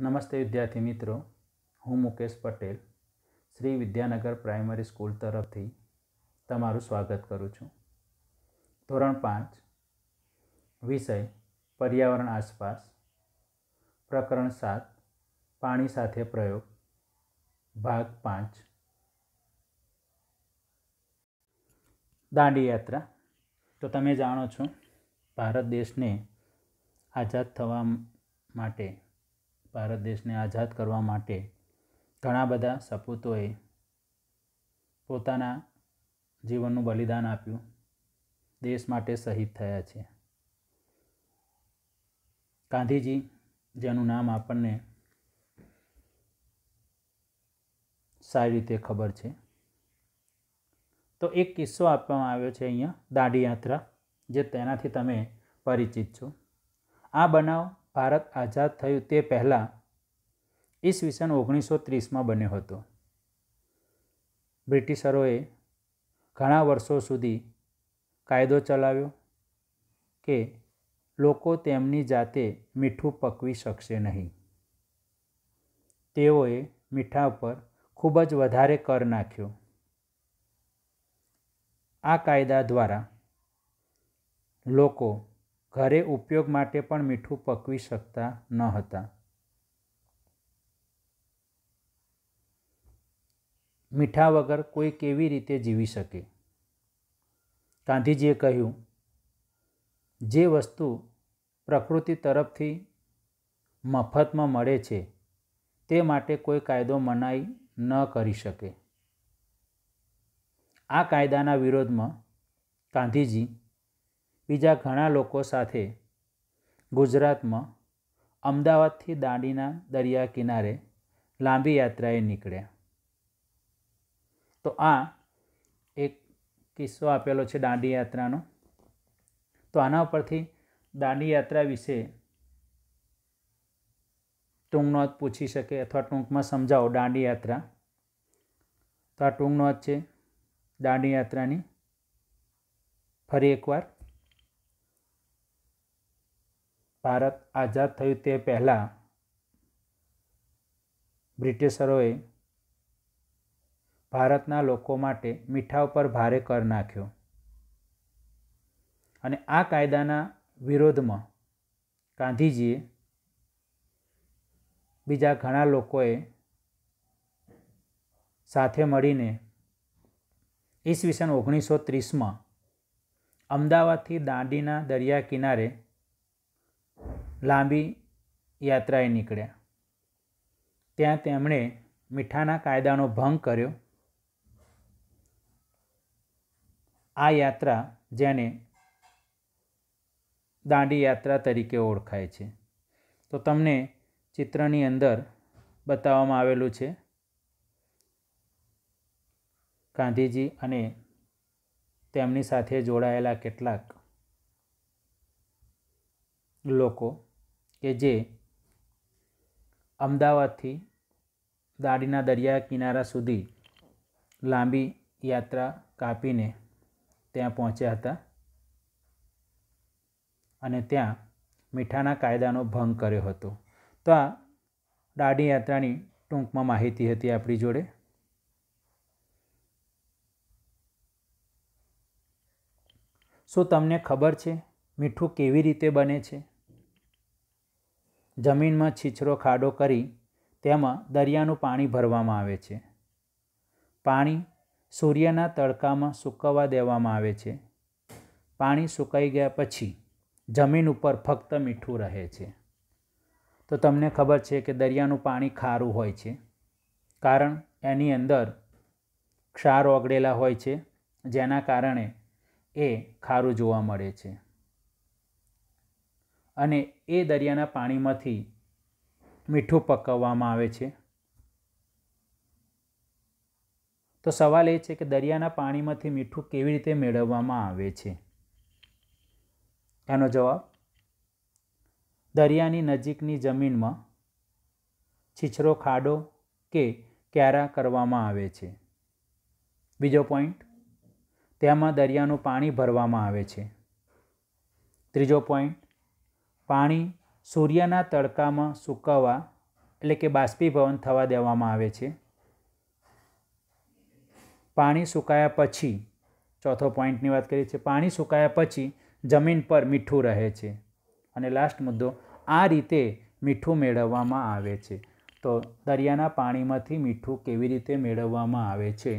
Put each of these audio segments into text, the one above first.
નમસ્તે વિદ્યાર્થી મિત્રો હું મુકેશ પટેલ શ્રી વિદ્યાનગર પ્રાઇમરી સ્કૂલ તરફથી તમારું સ્વાગત કરું છું ધોરણ પાંચ વિષય પર્યાવરણ આસપાસ પ્રકરણ સાત પાણી સાથે પ્રયોગ ભાગ પાંચ દાંડી યાત્રા તો તમે જાણો છો ભારત દેશને આઝાદ થવા માટે ભારત દેશને આઝાદ કરવા માટે ઘણા બધા સપૂતોએ પોતાના જીવનનું બલિદાન આપ્યું દેશ માટે શહીદ થયા છે ગાંધીજી જેનું નામ આપણને સારી રીતે ખબર છે તો એક કિસ્સો આપવામાં આવ્યો છે અહીંયા દાંડી યાત્રા જે તેનાથી તમે પરિચિત છો આ બનાવ ભારત આઝાદ થયું તે પહેલાં ઈસવીસન ઓગણીસો ત્રીસમાં બન્યો હતો બ્રિટિશરોએ ઘણા વર્ષો સુધી કાયદો ચલાવ્યો કે લોકો તેમની જાતે મીઠું પકવી શકશે નહીં તેઓએ મીઠા ઉપર ખૂબ જ વધારે કર નાખ્યો આ કાયદા દ્વારા લોકો ઘરે ઉપયોગ માટે પણ મીઠું પકવી શકતા ન હતા મીઠા વગર કોઈ કેવી રીતે જીવી શકે ગાંધીજીએ કહ્યું જે વસ્તુ પ્રકૃતિ તરફથી મફતમાં મળે છે તે માટે કોઈ કાયદો મનાઈ ન કરી શકે આ કાયદાના વિરોધમાં ગાંધીજી બીજા ઘણા લોકો સાથે ગુજરાતમાં અમદાવાદથી દાંડીના દરિયા કિનારે લાંબી યાત્રાએ નીકળ્યા તો આ એક કિસ્સો આપેલો છે દાંડી યાત્રાનો તો આના ઉપરથી દાંડી યાત્રા વિશે ટૂંક નોંધ પૂછી શકે અથવા ટૂંકમાં સમજાવો દાંડી યાત્રા તો આ ટૂંકનો જ છે દાંડી યાત્રાની ફરી એકવાર ભારત આઝાદ થયું તે પહેલાં બ્રિટિશરોએ ભારતના લોકો માટે મીઠા ઉપર ભારે કર નાખ્યો અને આ કાયદાના વિરોધમાં ગાંધીજીએ બીજા ઘણા લોકોએ સાથે મળીને ઈસવીસન ઓગણીસો ત્રીસમાં અમદાવાદથી દાંડીના દરિયા કિનારે લાંબી યાત્રાએ નીકળ્યા ત્યાં તેમણે મીઠાના કાયદાનો ભંગ કર્યો આ યાત્રા જેને દાંડી યાત્રા તરીકે ઓળખાય છે તો તમને ચિત્રની અંદર બતાવવામાં આવેલું છે ગાંધીજી અને તેમની સાથે જોડાયેલા કેટલાક લોકો કે જે અમદાવાદથી દાડીના દરિયા કિનારા સુધી લાંબી યાત્રા કાપીને ત્યાં પહોંચ્યા હતા અને ત્યાં મીઠાના કાયદાનો ભંગ કર્યો હતો તો આ દાઢી યાત્રાની ટૂંકમાં માહિતી હતી આપણી જોડે શું તમને ખબર છે મીઠું કેવી રીતે બને છે જમીનમાં છીછરો ખાડો કરી તેમાં દરિયાનું પાણી ભરવામાં આવે છે પાણી સૂર્યના તડકામાં સૂકવવા દેવામાં આવે છે પાણી સુકાઈ ગયા પછી જમીન ઉપર ફક્ત મીઠું રહે છે તો તમને ખબર છે કે દરિયાનું પાણી ખારું હોય છે કારણ એની અંદર ક્ષાર ઓગળેલા હોય છે જેના કારણે એ ખારું જોવા મળે છે અને એ દરિયાના પાણીમાંથી મીઠું પકવવામાં આવે છે તો સવાલ એ છે કે દરિયાના પાણીમાંથી મીઠું કેવી રીતે મેળવવામાં આવે છે એનો જવાબ દરિયાની નજીકની જમીનમાં છીછરો ખાડો કે ક્યારા કરવામાં આવે છે બીજો પોઈન્ટ તેમાં દરિયાનું પાણી ભરવામાં આવે છે ત્રીજો પોઈન્ટ પાણી સૂર્યના તડકામાં સૂકવવા એટલે કે બાષ્પીભવન થવા દેવામાં આવે છે પાણી સુકાયા પછી ચોથો પોઈન્ટની વાત કરીએ છીએ પાણી સુકાયા પછી જમીન પર મીઠું રહે છે અને લાસ્ટ મુદ્દો આ રીતે મીઠું મેળવવામાં આવે છે તો દરિયાના પાણીમાંથી મીઠું કેવી રીતે મેળવવામાં આવે છે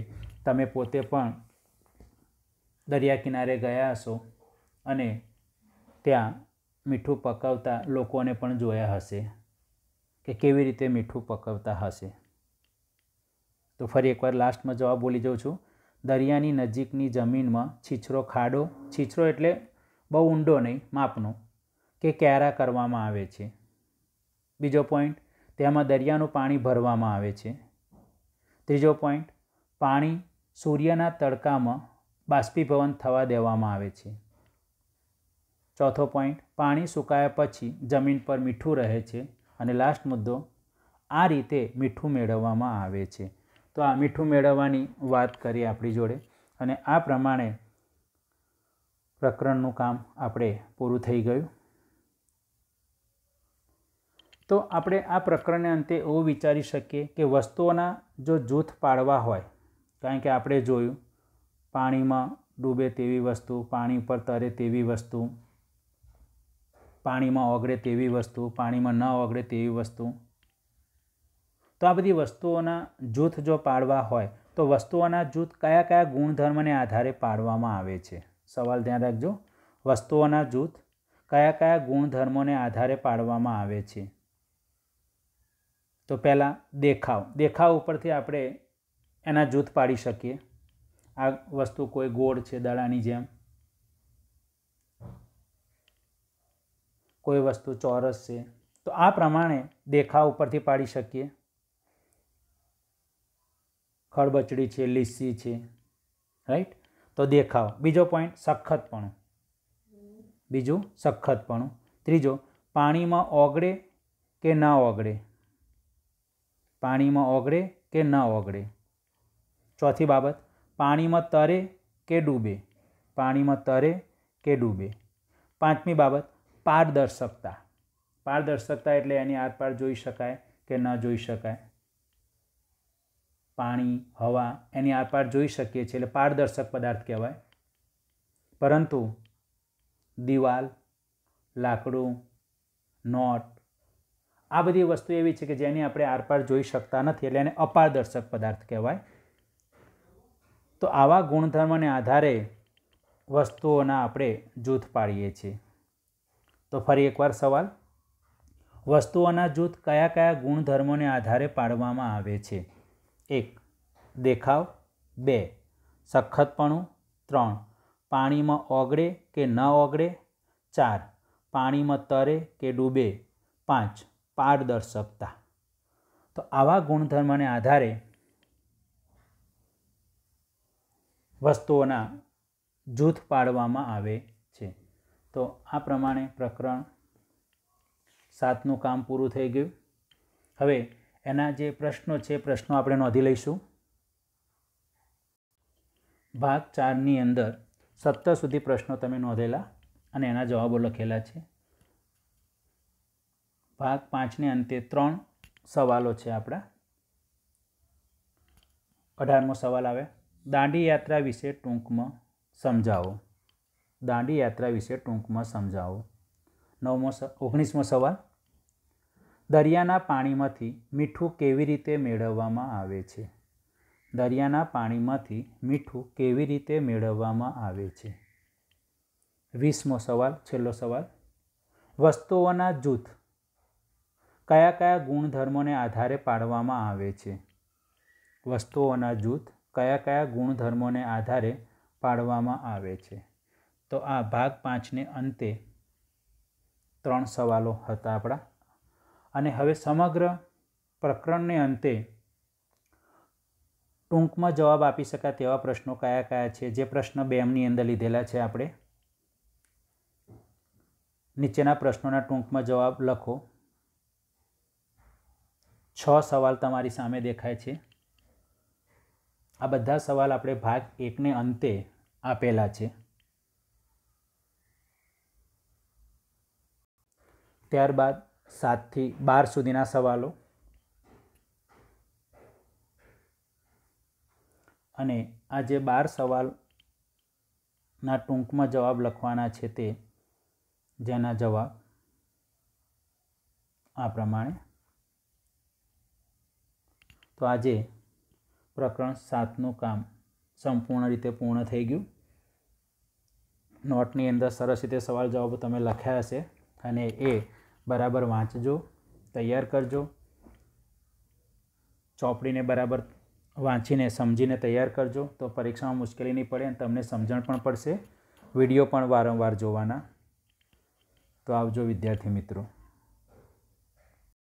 તમે પોતે પણ દરિયા કિનારે ગયા હશો અને ત્યાં મીઠું પકવતા લોકોને પણ જોયા હશે કે કેવી રીતે મીઠું પકવતા હશે તો ફરી એકવાર લાસ્ટમાં જવાબ બોલી જાઉં છું દરિયાની નજીકની જમીનમાં છીછરો ખાડો છીછરો એટલે બહુ ઊંડો નહીં માપનો કે કેરા કરવામાં આવે છે બીજો પોઈન્ટ તેમાં દરિયાનું પાણી ભરવામાં આવે છે ત્રીજો પોઈન્ટ પાણી સૂર્યના તડકામાં બાષ્પીભવન થવા દેવામાં આવે છે ચોથો પોઈન્ટ પાણી સુકાયા પછી જમીન પર મીઠું રહે છે અને લાસ્ટ મુદ્દો આ રીતે મીઠું મેળવવામાં આવે છે તો આ મીઠું મેળવવાની વાત કરી આપણી જોડે અને આ પ્રમાણે પ્રકરણનું કામ આપણે પૂરું થઈ ગયું તો આપણે આ પ્રકરણને અંતે એવું વિચારી શકીએ કે વસ્તુઓના જો જૂથ પાડવા હોય કારણ કે આપણે જોયું પાણીમાં ડૂબે તેવી વસ્તુ પાણી પર તરે તેવી વસ્તુ પાણીમાં ઓગળે તેવી વસ્તુ પાણીમાં ન ઓગળે તેવી વસ્તુ તો આ બધી વસ્તુઓના જૂથ જો પાડવા હોય તો વસ્તુઓના જૂથ કયા કયા ગુણધર્મને આધારે પાડવામાં આવે છે સવાલ ધ્યાન રાખજો વસ્તુઓના જૂથ કયા કયા ગુણધર્મોને આધારે પાડવામાં આવે છે તો પહેલાં દેખાવ દેખાવ ઉપરથી આપણે એના જૂથ પાડી શકીએ આ વસ્તુ કોઈ ગોળ છે દડાની જેમ કોઈ વસ્તુ ચોરસ છે તો આ પ્રમાણે દેખાવ ઉપરથી પાડી શકીએ ખળબચડી છે લીસી છે રાઈટ તો દેખાવ બીજો પોઈન્ટ સખતપણું બીજું સખતપણું ત્રીજો પાણીમાં ઓગળે કે ન ઓગળે પાણીમાં ઓગળે કે ન ઓગળે ચોથી બાબત પાણીમાં તરે કે ડૂબે પાણીમાં તરે કે ડૂબે પાંચમી બાબત પારદર્શકતા પારદર્શકતા એટલે એની આરપાર જોઈ શકાય કે ન જોઈ શકાય પાણી હવા એની આરપાર જોઈ શકીએ છીએ એટલે પારદર્શક પદાર્થ કહેવાય પરંતુ દિવાલ લાકડું નોટ આ બધી વસ્તુ એવી છે કે જેની આપણે આરપાર જોઈ શકતા નથી એટલે એને અપારદર્શક પદાર્થ કહેવાય તો આવા ગુણધર્મને આધારે વસ્તુઓના આપણે જૂથ પાડીએ છીએ તો ફરી એકવાર સવાલ વસ્તુઓના જૂથ કયા કયા ગુણધર્મોને આધારે પાડવામાં આવે છે એક દેખાવ બે સખતપણું ત્રણ પાણીમાં ઓગળે કે ન ઓગળે ચાર પાણીમાં તરે કે ડૂબે પાંચ પારદર્શકતા તો આવા ગુણધર્મને આધારે વસ્તુઓના જૂથ પાડવામાં આવે છે તો આ પ્રમાણે પ્રકરણ સાતનું કામ પૂરું થઈ ગયું હવે એના જે પ્રશ્નો છે પ્રશ્નો આપણે નોંધી લઈશું ભાગ ચારની અંદર સત્તર સુધી પ્રશ્નો તમે નોંધેલા અને એના જવાબો લખેલા છે ભાગ પાંચને અંતે ત્રણ સવાલો છે આપણા અઢારમો સવાલ આવે દાંડી યાત્રા વિશે ટૂંકમાં સમજાવો દાંડી યાત્રા વિશે ટૂંકમાં સમજાવો નવમો ઓગણીસમો સવાલ દરિયાના પાણીમાંથી મીઠું કેવી રીતે મેળવવામાં આવે છે દરિયાના પાણીમાંથી મીઠું કેવી રીતે મેળવવામાં આવે છે વીસમો સવાલ છેલ્લો સવાલ વસ્તુઓના જૂથ કયા કયા ગુણધર્મોને આધારે પાડવામાં આવે છે વસ્તુઓના જૂથ કયા કયા ગુણધર્મોને આધારે પાડવામાં આવે છે તો આ ભાગ પાંચને અંતે ત્રણ સવાલો હતા આપણા અને હવે સમગ્ર પ્રકરણને અંતે ટૂંકમાં જવાબ આપી શકાય તેવા પ્રશ્નો કયા કયા છે જે પ્રશ્ન બે એમની અંદર લીધેલા છે આપણે નીચેના પ્રશ્નોના ટૂંકમાં જવાબ લખો છ સવાલ તમારી સામે દેખાય છે આ બધા સવાલ આપણે ભાગ એકને અંતે આપેલા છે ત્યારબાદ સાતથી બાર સુધીના સવાલો અને આ જે બાર સવાલના ટૂંકમાં જવાબ લખવાના છે તે જેના જવાબ આ પ્રમાણે તો આજે પ્રકરણ સાતનું કામ સંપૂર્ણ રીતે પૂર્ણ થઈ ગયું નોટની અંદર સરસ રીતે સવાલ જવાબો તમે લખ્યા હશે અને એ બરાબર વાંચજો તૈયાર કરજો ચોપડીને બરાબર વાંચીને સમજીને તૈયાર કરજો તો પરીક્ષામાં મુશ્કેલી નહીં પડે અને તમને સમજણ પણ પડશે વિડીયો પણ વારંવાર જોવાના તો આવજો વિદ્યાર્થી મિત્રો